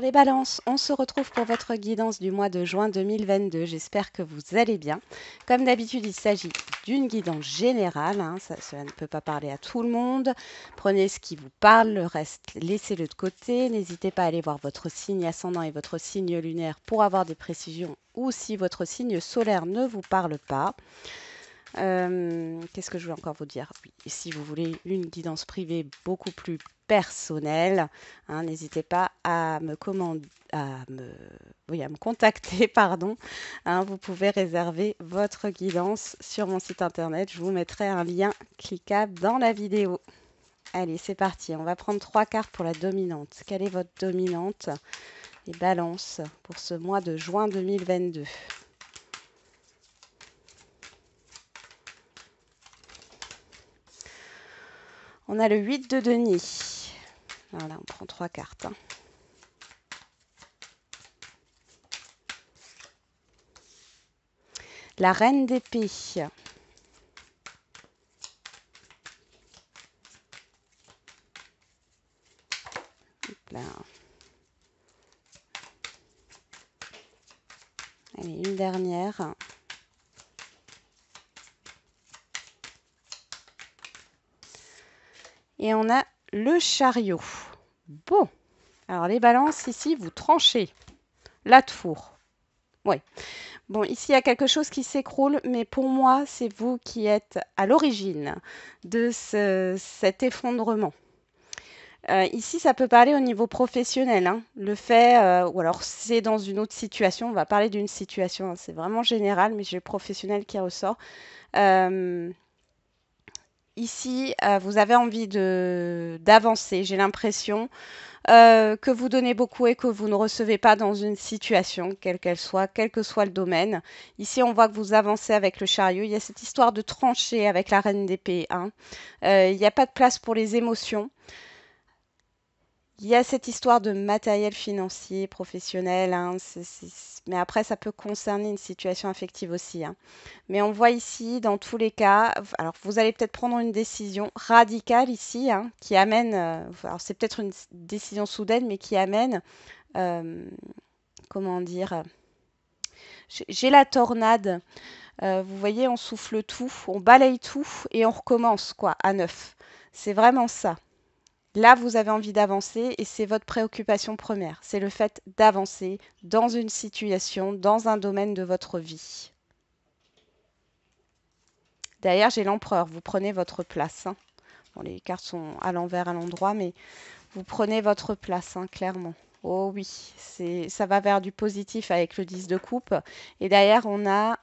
les balances, on se retrouve pour votre guidance du mois de juin 2022. J'espère que vous allez bien. Comme d'habitude, il s'agit d'une guidance générale, hein. ça, cela ne peut pas parler à tout le monde. Prenez ce qui vous parle, le reste laissez-le de côté. N'hésitez pas à aller voir votre signe ascendant et votre signe lunaire pour avoir des précisions ou si votre signe solaire ne vous parle pas. Euh, qu'est-ce que je voulais encore vous dire Si vous voulez une guidance privée beaucoup plus personnelle, hein, n'hésitez pas à me, commander, à me, à me contacter. Pardon. Hein, vous pouvez réserver votre guidance sur mon site internet. Je vous mettrai un lien cliquable dans la vidéo. Allez, c'est parti. On va prendre trois cartes pour la dominante. Quelle est votre dominante Les balances pour ce mois de juin 2022. On a le 8 de Denis. Voilà, on prend trois cartes. Hein. La reine d'épée. est une dernière. Et on a le chariot. Bon. Alors les balances ici, vous tranchez. La de four. Oui. Bon, ici, il y a quelque chose qui s'écroule, mais pour moi, c'est vous qui êtes à l'origine de cet effondrement. Euh, ici, ça peut parler au niveau professionnel. Hein. Le fait, euh, ou alors c'est dans une autre situation, on va parler d'une situation, hein. c'est vraiment général, mais j'ai le professionnel qui ressort. Euh, ici, euh, vous avez envie de d'avancer, j'ai l'impression, euh, que vous donnez beaucoup et que vous ne recevez pas dans une situation, quelle qu'elle soit, quel que soit le domaine. Ici, on voit que vous avancez avec le chariot. Il y a cette histoire de trancher avec la reine d'épée. Hein. Euh, il n'y a pas de place pour les émotions. Il y a cette histoire de matériel financier, professionnel, hein, mais après ça peut concerner une situation affective aussi. Hein. Mais on voit ici, dans tous les cas, alors vous allez peut-être prendre une décision radicale ici, hein, qui amène, euh, alors c'est peut-être une décision soudaine, mais qui amène, euh, comment dire, j'ai la tornade. Euh, vous voyez, on souffle tout, on balaye tout et on recommence quoi à neuf. C'est vraiment ça. Là, vous avez envie d'avancer et c'est votre préoccupation première. C'est le fait d'avancer dans une situation, dans un domaine de votre vie. D'ailleurs, j'ai l'empereur. Vous prenez votre place. Hein. Bon, les cartes sont à l'envers, à l'endroit, mais vous prenez votre place, hein, clairement. Oh oui, ça va vers du positif avec le 10 de coupe. Et derrière, on a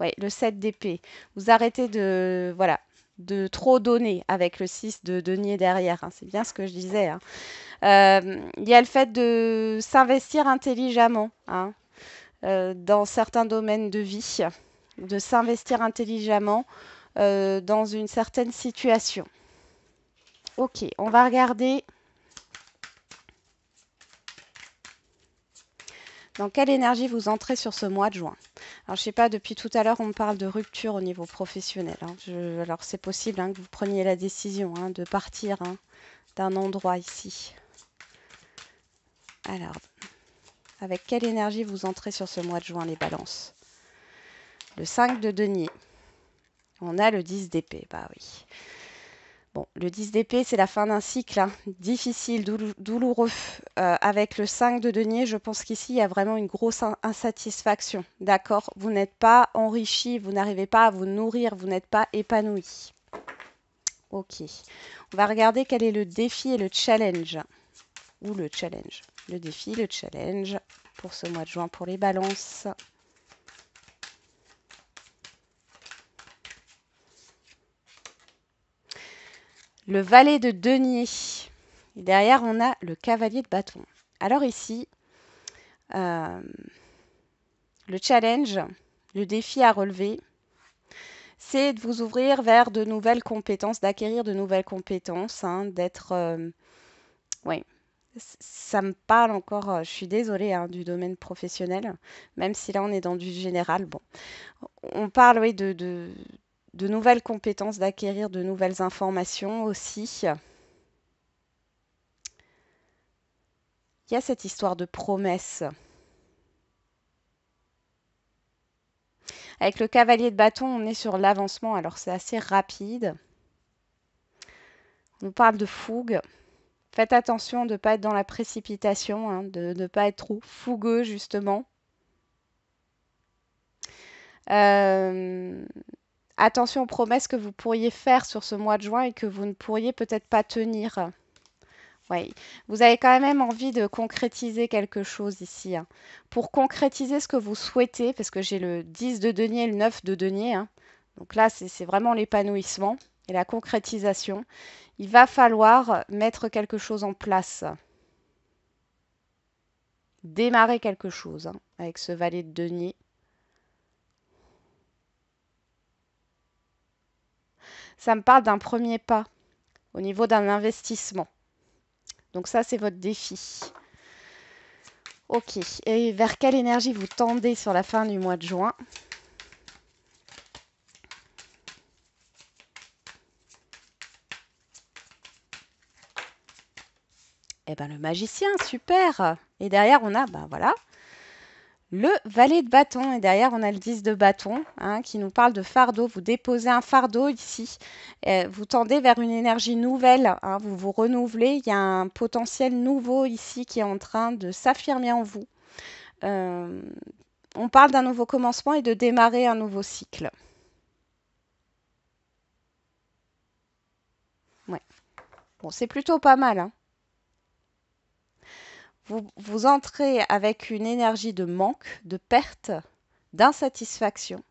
le 7 d'épée. Vous arrêtez de... Voilà, de trop donner avec le 6 de denier derrière. Hein. C'est bien ce que je disais. Hein. Euh, il y a le fait de s'investir intelligemment hein, euh, dans certains domaines de vie, de s'investir intelligemment euh, dans une certaine situation. Ok, on va regarder Dans quelle énergie vous entrez sur ce mois de juin Alors, je sais pas, depuis tout à l'heure, on me parle de rupture au niveau professionnel. Hein. alors, c'est possible hein, que vous preniez la décision hein, de partir d'un endroit ici. Alors, avec quelle énergie vous entrez sur ce mois de juin, les balances Le 5 de denier. On a le 10 d'épée, bah oui. Bon, le 10 d'épée, c'est la fin d'un cycle, hein. difficile, douloureux. Euh, avec le 5 de denier, je pense qu'ici, il y a vraiment une grosse insatisfaction. D'accord Vous n'êtes pas enrichi, vous n'arrivez pas à vous nourrir, vous n'êtes pas épanoui. Ok. On va regarder quel est le défi et le challenge. Ou le challenge. Le défi, le challenge pour ce mois de juin pour les balances. le valet de denier. Et derrière, on a le cavalier de bâton. Alors ici, euh, le challenge, le défi à relever, c'est de vous ouvrir vers de nouvelles compétences, d'acquérir de nouvelles compétences, hein, d'être... Euh, oui, ça me parle encore, euh, je suis désolée, hein, du domaine professionnel, même si là on est dans du général. Bon, on parle oui, de, de, de nouvelles compétences, d'acquérir de nouvelles informations aussi. Il y a cette histoire de promesse. Avec le cavalier de bâton, on est sur l'avancement, alors c'est assez rapide. On parle de fougue. Faites attention de ne pas être dans la précipitation, hein, de ne pas être trop fougueux justement. Euh, attention aux promesses que vous pourriez faire sur ce mois de juin et que vous ne pourriez peut-être pas tenir. Oui, vous avez quand même envie de concrétiser quelque chose ici. Hein. Pour concrétiser ce que vous souhaitez, parce que j'ai le 10 de denier et le 9 de denier, hein. donc là c'est vraiment l'épanouissement et la concrétisation, il va falloir mettre quelque chose en place. Démarrer quelque chose hein, avec ce valet de denier. ça me parle d'un premier pas au niveau d'un investissement. Donc ça, c'est votre défi. Ok, et vers quelle énergie vous tendez sur la fin du mois de juin Eh ben le magicien, super Et derrière, on a, ben voilà, le valet de bâton, et derrière on a le 10 de bâton hein, qui nous parle de fardeau. Vous déposez un fardeau ici, euh, vous tendez vers une énergie nouvelle, hein, vous vous renouvelez, il y a un potentiel nouveau ici qui est en train de s'affirmer en vous. Euh, on parle d'un nouveau commencement et de démarrer un nouveau cycle. Ouais. Bon, c'est plutôt pas mal. Hein vous, entrez avec une énergie de manque, de perte, d'insatisfaction.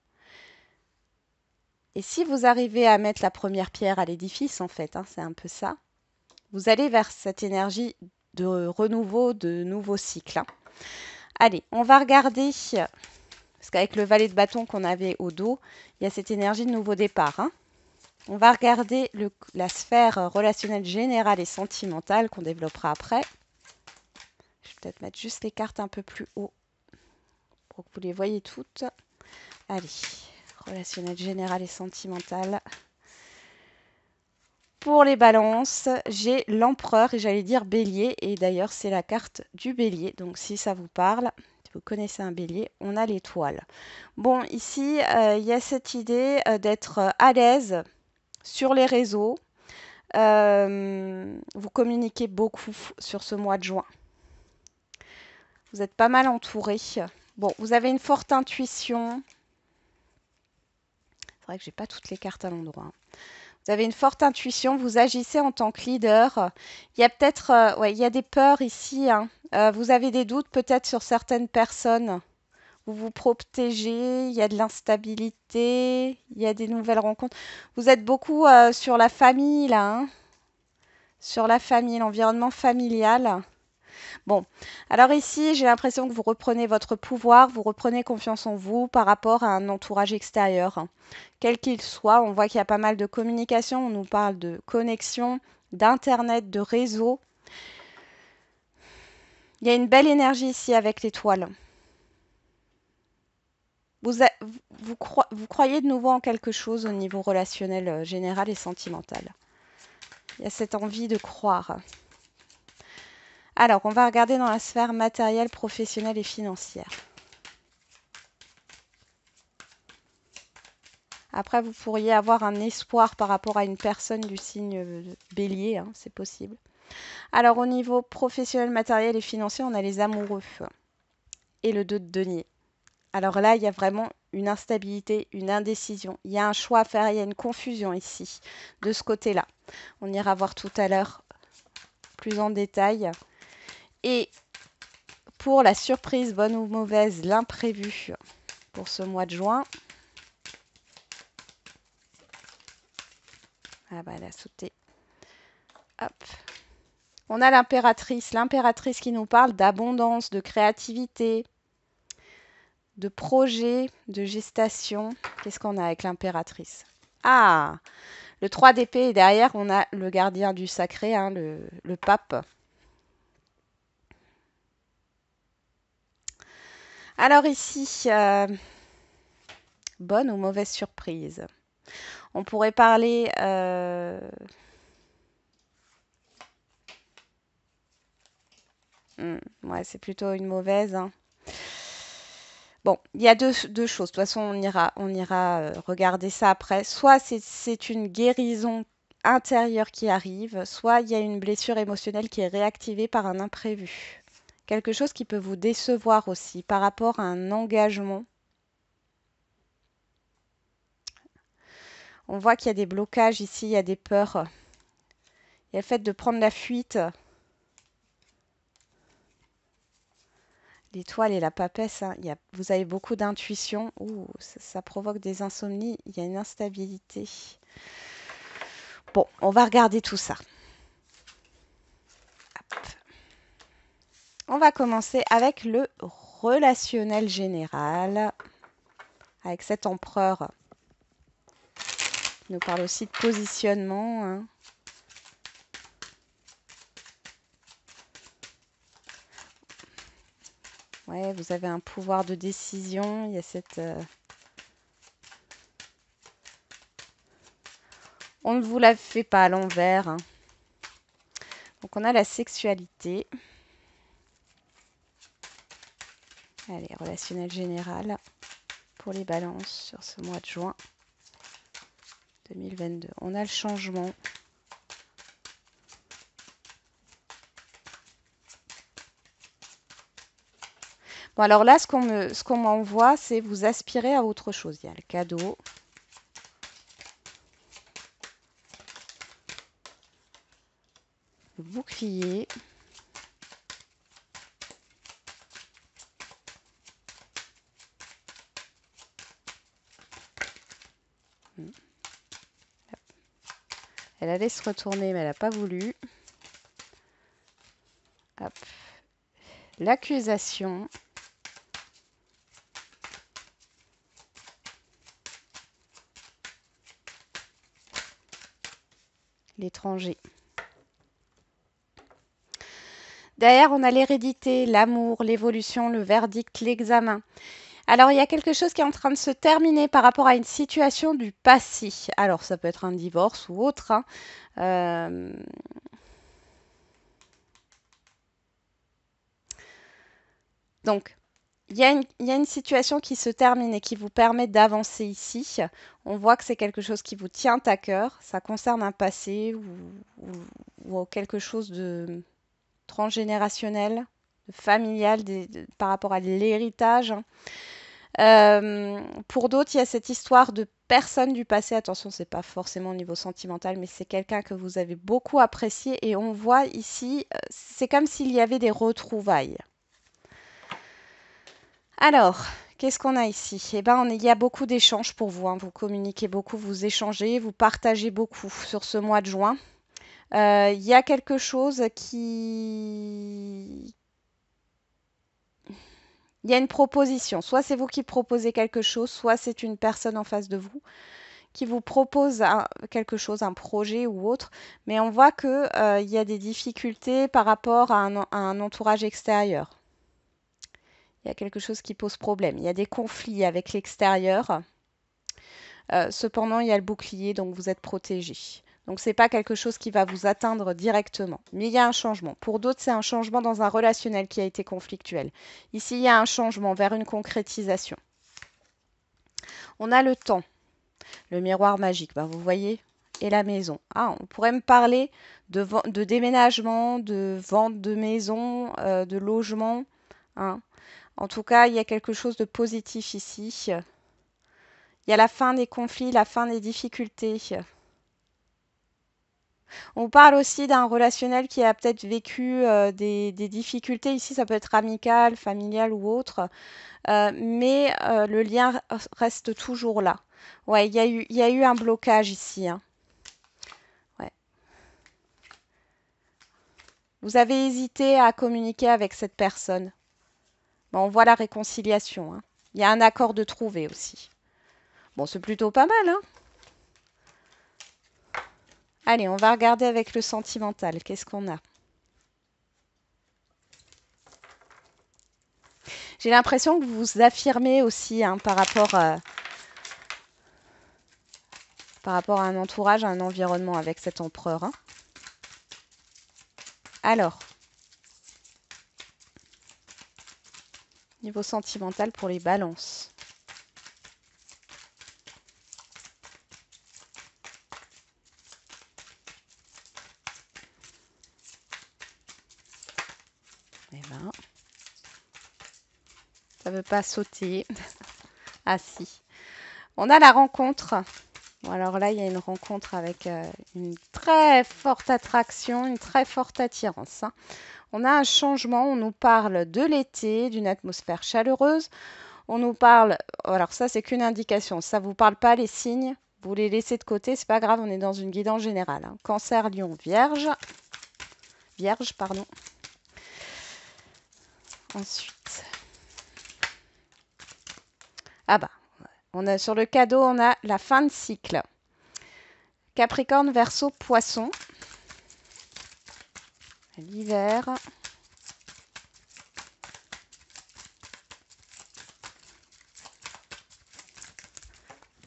Et si vous arrivez à mettre la première pierre à l'édifice, en fait, hein, c'est un peu ça, vous allez vers cette énergie de renouveau, de nouveau cycle. Hein. Allez, on va regarder, parce qu'avec le valet de bâton qu'on avait au dos, il y a cette énergie de nouveau départ. Hein. On va regarder la sphère relationnelle générale et sentimentale qu'on développera après peut-être mettre juste les cartes un peu plus haut pour que vous les voyez toutes. Allez, relationnel général et sentimental. Pour les balances, j'ai l'empereur et j'allais dire bélier. Et d'ailleurs, c'est la carte du bélier. Donc si ça vous parle, si vous connaissez un bélier, on a l'étoile. Bon, ici, euh, il y a cette idée euh, d'être euh, à l'aise sur les réseaux. vous communiquez beaucoup sur ce mois de juin. Vous êtes pas mal entouré. Bon, vous avez une forte intuition. C'est vrai que je n'ai pas toutes les cartes à l'endroit. Hein. Vous avez une forte intuition, vous agissez en tant que leader. Il y a peut-être, euh, il y a des peurs ici. Hein. Euh, vous avez des doutes peut-être sur certaines personnes. Vous vous protégez, il y a de l'instabilité, il y a des nouvelles rencontres. Vous êtes beaucoup euh, sur la famille là, hein. sur la famille, l'environnement familial. Bon, alors ici, j'ai l'impression que vous reprenez votre pouvoir, vous reprenez confiance en vous par rapport à un entourage extérieur, quel qu'il soit. On voit qu'il y a pas mal de communication, on nous parle de connexion, d'Internet, de réseau. Il y a une belle énergie ici avec l'étoile. Vous, vous, croyez de nouveau en quelque chose au niveau relationnel euh, général et sentimental. Il y a cette envie de croire. Alors, on va regarder dans la sphère matérielle, professionnelle et financière. Après, vous pourriez avoir un espoir par rapport à une personne du signe euh, bélier, hein, c'est possible. Alors, au niveau professionnel, matériel et financier, on a les amoureux et le 2 de denier. Alors là, il y a vraiment une instabilité, une indécision. Il y a un choix à faire, il y a une confusion ici, de ce côté-là. On ira voir tout à l'heure plus en détail et pour la surprise, bonne ou mauvaise, l'imprévu pour ce mois de juin. Ah bah elle a sauté. Hop. On a l'impératrice, l'impératrice qui nous parle d'abondance, de créativité, de projet, de gestation. Qu'est-ce qu'on a avec l'impératrice Ah Le 3 d'épée et derrière, on a le gardien du sacré, hein, le pape. Alors ici, euh, bonne ou mauvaise surprise On pourrait parler... Euh, hmm, ouais, c'est plutôt une mauvaise. Hein. Bon, il y a deux, choses. De toute façon, on on ira euh, regarder ça après. Soit c'est une guérison intérieure qui arrive, soit il y a une blessure émotionnelle qui est réactivée par un imprévu quelque chose qui peut vous décevoir aussi par rapport à un engagement. On voit qu'il y a des blocages ici, il y a des peurs. Il y a le fait de prendre la fuite. L'étoile et la papesse, hein, vous avez beaucoup d'intuition. ça provoque des insomnies, il y a une instabilité. Bon, on va regarder tout ça. On va commencer avec le relationnel général, avec cet empereur Il nous parle aussi de positionnement. Hein. Ouais, vous avez un pouvoir de décision, il y a cette... Euh, on ne vous la fait pas à l'envers. Hein. Donc on a la sexualité. Allez, relationnel général pour les balances sur ce mois de juin 2022. On a le changement. Bon, alors là, ce qu'on m'envoie, c'est vous aspirez à autre chose. Il y a le cadeau. Le bouclier. Elle allait se retourner, mais elle n'a pas voulu. L'accusation. L'étranger. Derrière, on a l'hérédité, l'amour, l'évolution, le verdict, l'examen. Alors, il y a quelque chose qui est en train de se terminer par rapport à une situation du passé. Alors, ça peut être un divorce ou autre. Hein. Euh, donc, il y, a une- situation qui se termine et qui vous permet d'avancer ici. On voit que c'est quelque chose qui vous tient à cœur. Ça concerne un passé ou, quelque chose de transgénérationnel, de familial, par rapport à l'héritage. Hein. Euh, pour d'autres, il y a cette histoire de personne du passé. Attention, c'est pas forcément au niveau sentimental, mais c'est quelqu'un que vous avez beaucoup apprécié. Et on voit ici, euh, c'est comme s'il y avait des retrouvailles. Alors, qu'est-ce qu'on a ici Eh ben, il y a beaucoup d'échanges pour vous. Hein. Vous communiquez beaucoup, vous échangez, vous partagez beaucoup sur ce mois de juin. Euh, il y a quelque chose qui, il y a une proposition. Soit c'est vous qui proposez quelque chose, soit c'est une personne en face de vous qui vous propose quelque chose, un projet ou autre, mais on voit qu'il euh, y a des difficultés par rapport à un, entourage extérieur. Il y a quelque chose qui pose problème. Il y a des conflits avec l'extérieur. Euh, cependant, il y a le bouclier, donc vous êtes protégé. Donc ce n'est pas quelque chose qui va vous atteindre directement. Mais il y a un changement. Pour d'autres, c'est un changement dans un relationnel qui a été conflictuel. Ici, il y a un changement vers une concrétisation. On a le temps, le miroir magique, bah, vous voyez, et la maison. Ah, on pourrait me parler de, déménagement, de vente de maison, euh, de logement. Hein. En tout cas, il y a quelque chose de positif ici. Il y a la fin des conflits, la fin des difficultés. On parle aussi d'un relationnel qui a peut-être vécu euh, des, difficultés. Ici, ça peut être amical, familial ou autre. Euh, mais euh, le lien reste toujours là. Ouais, il y, a eu un blocage ici. Hein. Ouais. Vous avez hésité à communiquer avec cette personne. Bon, on voit la réconciliation. Hein. Il y a un accord de trouver aussi. Bon, c'est plutôt pas mal, hein Allez, on va regarder avec le sentimental. Qu'est-ce qu'on a J'ai l'impression que vous vous affirmez aussi hein, par, rapport, euh, par rapport à un entourage, à un environnement avec cet empereur. Hein. Alors, niveau sentimental pour les balances. Ça ne veut pas sauter. ah si. On a la rencontre. Bon, alors là, il y a une rencontre avec euh, une très forte attraction, une très forte attirance. Hein. On a un changement, on nous parle de l'été, d'une atmosphère chaleureuse. On nous parle, alors ça c'est qu'une indication, ça ne vous parle pas les signes, vous les laissez de côté, c'est pas grave, on est dans une guidance générale. Hein. Cancer, lion, vierge. Vierge, pardon. Ensuite. Ah bah, on a, sur le cadeau, on a la fin de cycle. Capricorne, verso, poisson. L'hiver.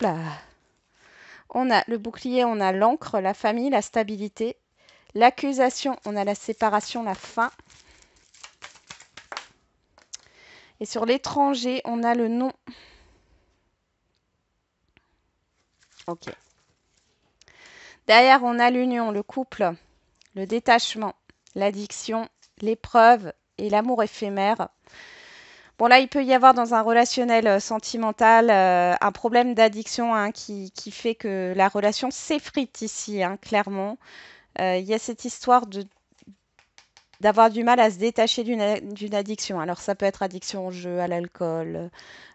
Là. On a le bouclier, on a l'encre, la famille, la stabilité, l'accusation, on a la séparation, la fin, Et sur l'étranger, on a le nom. Ok. Derrière, on a l'union, le couple, le détachement, l'addiction, l'épreuve et l'amour éphémère. Bon, là, il peut y avoir dans un relationnel euh, sentimental euh, un problème d'addiction hein, qui, fait que la relation s'effrite ici, hein, clairement. Euh, il y a cette histoire de d'avoir du mal à se détacher d'une addiction. Alors ça peut être addiction au jeu, à l'alcool, euh,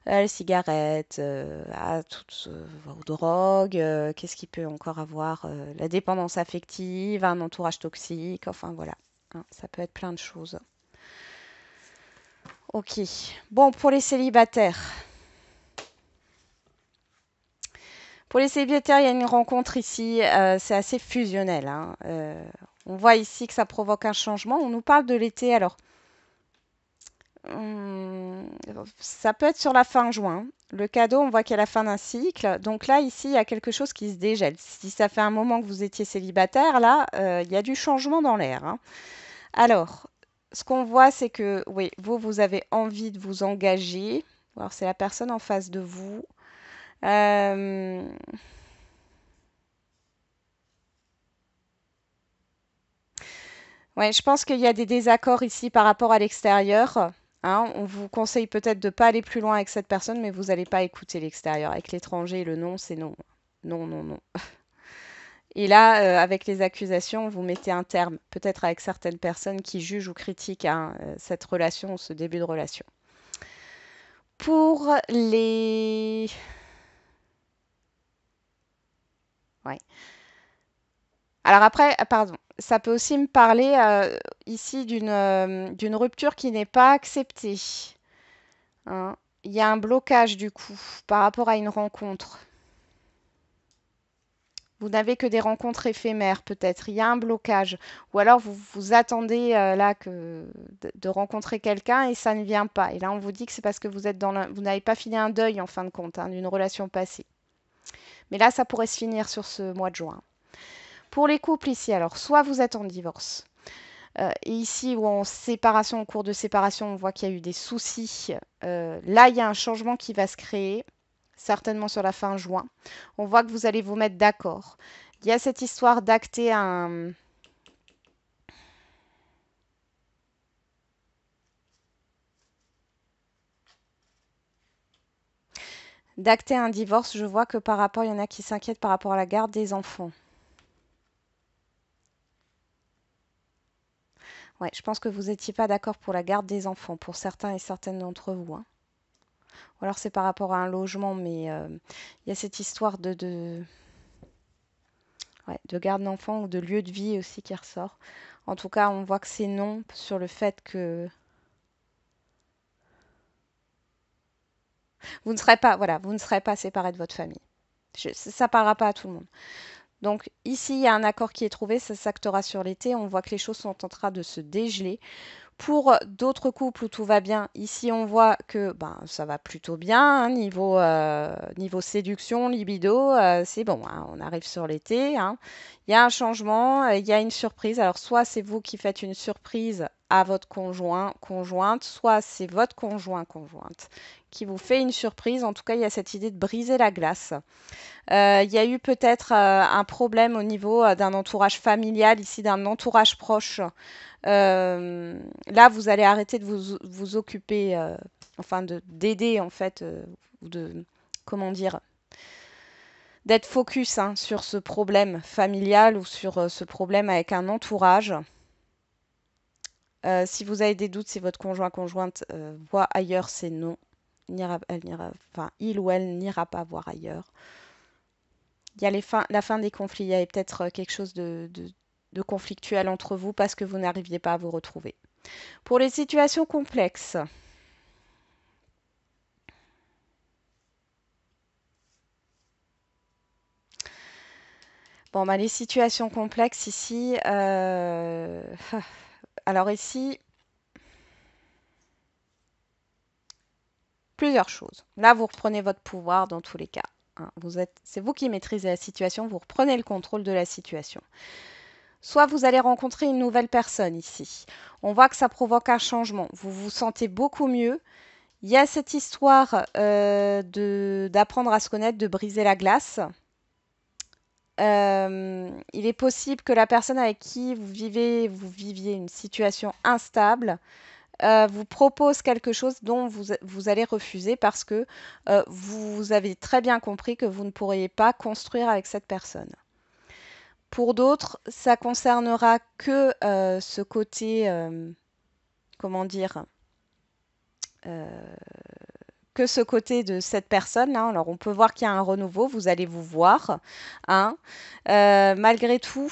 à la cigarette, euh, à toutes euh, aux drogues, qu'est-ce qu'il peut encore avoir La dépendance affective, un entourage toxique, enfin voilà, hein, ça peut être plein de choses. Ok, bon pour les célibataires. Pour les célibataires, il y a une rencontre ici, euh, c'est assez fusionnel. Hein. Euh, on voit ici que ça provoque un changement. On nous parle de l'été, alors. Hum, ça peut être sur la fin juin. Le cadeau, on voit qu'il y a la fin d'un cycle. Donc là, ici, il y a quelque chose qui se dégèle. Si ça fait un moment que vous étiez célibataire, là, euh, il y a du changement dans l'air. Hein. Alors, ce qu'on voit, c'est que, oui, vous, vous avez envie de vous engager. Alors, c'est la personne en face de vous. Euh, ouais, je pense qu'il y a des désaccords ici par rapport à l'extérieur. Hein. on vous conseille peut-être de ne pas aller plus loin avec cette personne, mais vous n'allez pas écouter l'extérieur. Avec l'étranger, le non, c'est non. Non, non, non. Et là, euh, avec les accusations, vous mettez un terme, peut-être avec certaines personnes qui jugent ou critiquent hein, euh, cette relation, ce début de relation. Pour les alors après, euh, pardon, ça peut aussi me parler euh, ici euh, d'une rupture qui n'est pas acceptée. Hein. Il y a un blocage du coup par rapport à une rencontre. Vous n'avez que des rencontres éphémères peut-être. Il y a un blocage. Ou alors vous vous attendez là de, rencontrer quelqu'un et ça ne vient pas. Et là on vous dit que c'est parce que vous êtes dans vous n'avez pas fini un deuil en fin de compte hein, d'une relation passée. Mais là, ça pourrait se finir sur ce mois de juin. Pour les couples ici, alors, soit vous êtes en divorce, euh, et ici, ou en séparation, au cours de séparation, on voit qu'il y a eu des soucis. Euh, là, il y a un changement qui va se créer, certainement sur la fin juin. On voit que vous allez vous mettre d'accord. Il y a cette histoire d'acter un, d'acter un divorce, je vois que par rapport, il y en a qui s'inquiètent par rapport à la garde des enfants. Ouais, je pense que vous n'étiez pas d'accord pour la garde des enfants, pour certains et certaines d'entre vous. Hein. Ou alors c'est par rapport à un logement, mais euh, il y a cette histoire de, de... de garde d'enfants ou de lieu de vie aussi qui ressort. En tout cas, on voit que c'est non sur le fait que vous ne serez pas, voilà, vous ne serez pas séparés de votre famille. ça ne parlera pas à tout le monde. Donc ici, il y a un accord qui est trouvé, ça s'actera sur l'été. On voit que les choses sont en train de se dégeler. Pour d'autres couples où tout va bien, ici on voit que ben, ça va plutôt bien. Hein, niveau, euh, niveau séduction, libido, euh, c'est bon, hein, on arrive sur l'été. Hein. Il y a un changement, euh, il y a une surprise. Alors soit c'est vous qui faites une surprise à votre conjoint, conjointe, soit c'est votre conjoint, conjointe qui vous fait une surprise. En tout cas, il y a cette idée de briser la glace. Euh, il y a eu peut-être euh, un problème au niveau euh, d'un entourage familial, ici d'un entourage proche. là, vous allez arrêter de vous, occuper, enfin d'aider en fait, ou de comment dire, d'être focus hein, sur ce problème familial ou sur ce problème avec un entourage. si vous avez des doutes, si votre conjoint conjointe voit ailleurs, c'est noms, il ou elle n'ira pas voir ailleurs. Il y a la fin des conflits, il y a peut-être euh, quelque chose de, conflictuel entre vous parce que vous n'arriviez pas à vous retrouver. Pour les situations complexes, Bon, bah, les situations complexes ici. Euh, alors ici, plusieurs choses. Là, vous reprenez votre pouvoir dans tous les cas. Hein. c'est vous qui maîtrisez la situation, vous reprenez le contrôle de la situation. Soit vous allez rencontrer une nouvelle personne ici. On voit que ça provoque un changement. Vous vous sentez beaucoup mieux. Il y a cette histoire euh, d'apprendre à se connaître, de briser la glace. Euh, il est possible que la personne avec qui vous vivez, vous viviez une situation instable, euh, vous propose quelque chose dont vous, allez refuser parce que euh, vous avez très bien compris que vous ne pourriez pas construire avec cette personne. Pour d'autres, ça concernera que euh, ce côté, comment dire, que ce côté de cette personne. Hein. Alors, on peut voir qu'il y a un renouveau, vous allez vous voir. Hein. malgré tout,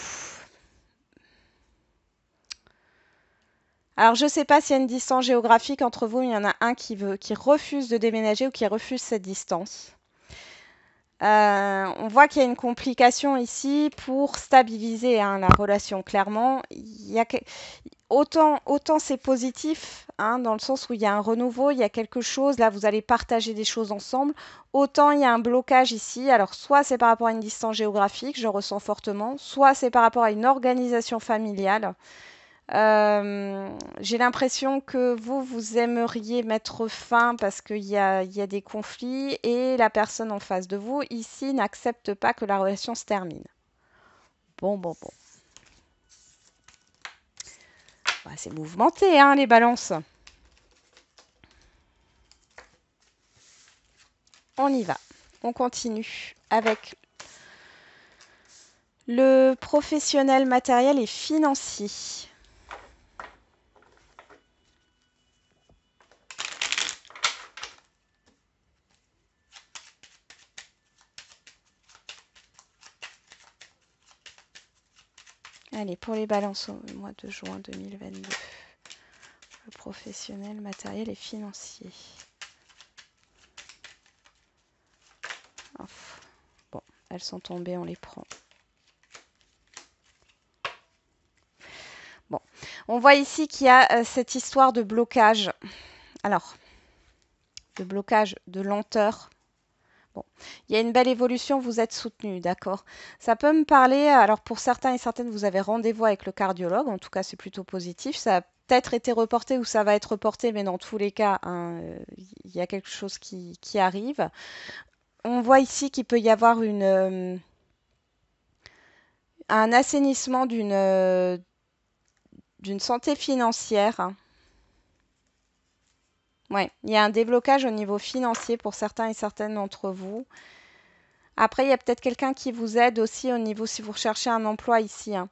Alors, je ne sais pas s'il y a une distance géographique entre vous, mais il y en a un qui, veut, qui refuse de déménager ou qui refuse cette distance. Euh, on voit qu'il y a une complication ici pour stabiliser hein, la relation, clairement. Autant, autant c'est positif, hein, dans le sens où il y a un renouveau, il y a quelque chose, là vous allez partager des choses ensemble, autant il y a un blocage ici. Alors soit c'est par rapport à une distance géographique, je ressens fortement, soit c'est par rapport à une organisation familiale. Euh, j'ai l'impression que vous, vous aimeriez mettre fin parce qu'il y a, des conflits et la personne en face de vous, ici, n'accepte pas que la relation se termine. Bon, bon, bon. Bah, c'est mouvementé, hein, les balances. On y va. On continue avec le professionnel matériel et financier. Allez, pour les balances au mois de juin 2022. Le professionnel, matériel et financier. Bon, elles sont tombées, on les prend. Bon, on voit ici qu'il y a euh, cette histoire de blocage. Alors, de blocage, de lenteur Bon, il y a une belle évolution, vous êtes soutenu, d'accord. Ça peut me parler, alors pour certains et certaines, vous avez rendez-vous avec le cardiologue, en tout cas c'est plutôt positif, ça a peut-être été reporté ou ça va être reporté, mais dans tous les cas, hein, euh, il y a quelque chose qui, arrive. On voit ici qu'il peut y avoir une, euh, un assainissement d'une euh, santé financière. Oui, il y a un déblocage au niveau financier pour certains et certaines d'entre vous. Après, il y a peut-être quelqu'un qui vous aide aussi au niveau si vous recherchez un emploi ici. Hein.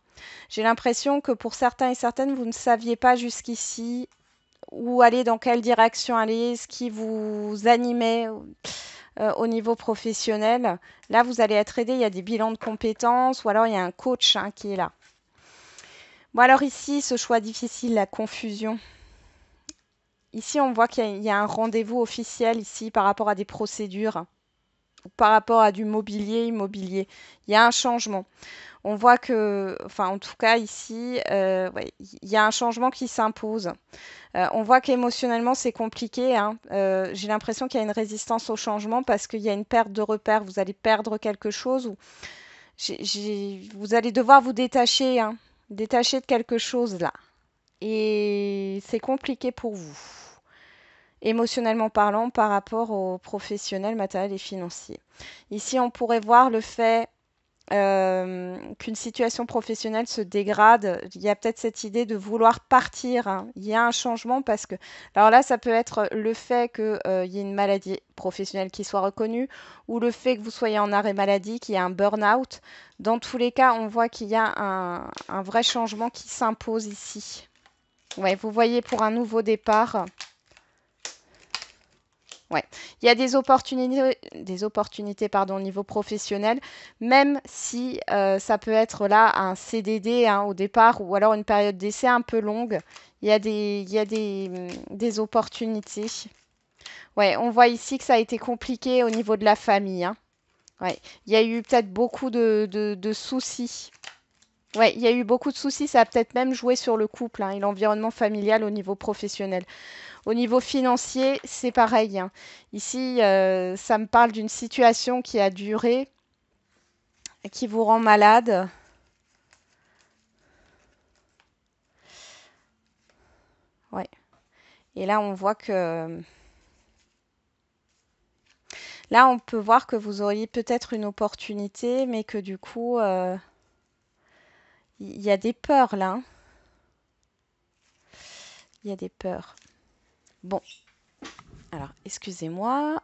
J'ai l'impression que pour certains et certaines, vous ne saviez pas jusqu'ici où aller, dans quelle direction aller, ce qui vous animait euh, au niveau professionnel. Là, vous allez être aidé. Il y a des bilans de compétences ou alors il y a un coach hein, qui est là. Bon, alors ici, ce choix difficile, la confusion. Ici, on voit qu'il y, a un rendez-vous officiel ici par rapport à des procédures par rapport à du mobilier immobilier. Il y a un changement. On voit que, enfin en tout cas ici, euh, il y a un changement qui s'impose. Euh, on voit qu'émotionnellement c'est compliqué. Hein. Euh, j'ai l'impression qu'il y a une résistance au changement parce qu'il y a une perte de repère. Vous allez perdre quelque chose ou vous allez devoir vous détacher, hein, détacher de quelque chose là. Et c'est compliqué pour vous émotionnellement parlant par rapport aux professionnels matériels et financiers. Ici, on pourrait voir le fait euh, qu'une situation professionnelle se dégrade, il y a peut-être cette idée de vouloir partir. Hein. Il y a un changement parce que, alors là, ça peut être le fait qu'il euh, y ait une maladie professionnelle qui soit reconnue ou le fait que vous soyez en arrêt maladie, qu'il y ait un burn-out. Dans tous les cas, on voit qu'il y a un, vrai changement qui s'impose ici. Ouais, vous voyez pour un nouveau départ, Ouais. Il y a des opportunités, des opportunités pardon, au niveau professionnel, même si euh, ça peut être là un CDD hein, au départ ou alors une période d'essai un peu longue. Il y a des, mm, des, opportunités. Ouais, on voit ici que ça a été compliqué au niveau de la famille. Hein. Il y a eu peut-être beaucoup de, soucis. Ouais, il y a eu beaucoup de soucis. Ça a peut-être même joué sur le couple hein, et l'environnement familial au niveau professionnel. Au niveau financier, c'est pareil. Hein. Ici, euh, ça me parle d'une situation qui a duré, qui vous rend malade. Ouais. Et là, on voit que... Là, on peut voir que vous auriez peut-être une opportunité, mais que du coup, euh, il y a des peurs là. Hein. Il y a des peurs. Bon, alors excusez-moi,